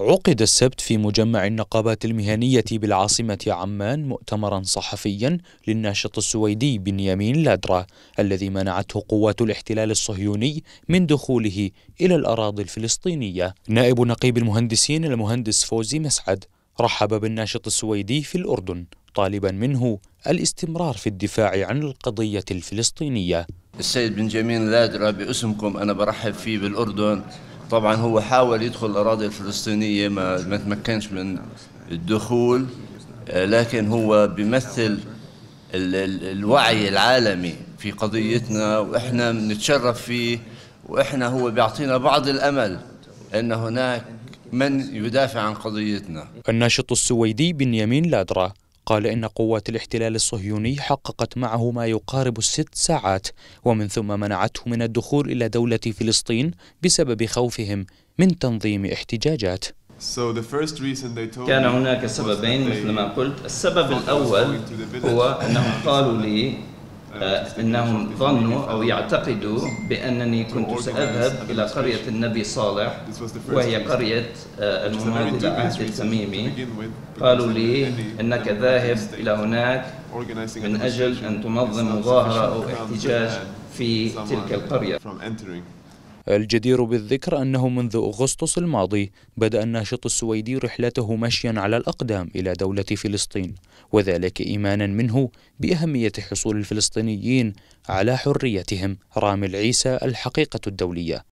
عقد السبت في مجمع النقابات المهنية بالعاصمة عمان مؤتمرا صحفيا للناشط السويدي بنيامين لادرا الذي منعته قوات الاحتلال الصهيوني من دخوله إلى الأراضي الفلسطينية نائب نقيب المهندسين المهندس فوزي مسعد رحب بالناشط السويدي في الأردن طالبا منه الاستمرار في الدفاع عن القضية الفلسطينية السيد بنجامين لادرا باسمكم أنا برحب فيه بالأردن طبعا هو حاول يدخل الأراضي الفلسطينية ما, ما تمكنش من الدخول لكن هو بيمثل الوعي العالمي في قضيتنا وإحنا بنتشرف فيه وإحنا هو بيعطينا بعض الأمل أن هناك من يدافع عن قضيتنا الناشط السويدي بنيامين لادرا قال إن قوات الاحتلال الصهيوني حققت معه ما يقارب الست ساعات ومن ثم منعته من الدخول إلى دولة فلسطين بسبب خوفهم من تنظيم احتجاجات كان هناك سببين مثل ما قلت السبب الأول هو أنهم قالوا لي آه، أنهم ظنوا أو يعتقدوا بأنني كنت سأذهب إلى قرية النبي صالح وهي قرية آه، المماثلة عهد التميمي قالوا لي أنك ذاهب إلى هناك من أجل أن تنظم مظاهرة أو احتجاج في تلك القرية الجدير بالذكر أنه منذ أغسطس الماضي بدأ الناشط السويدي رحلته مشيا على الأقدام إلى دولة فلسطين وذلك إيمانا منه بأهمية حصول الفلسطينيين على حريتهم رامي العيسى الحقيقة الدولية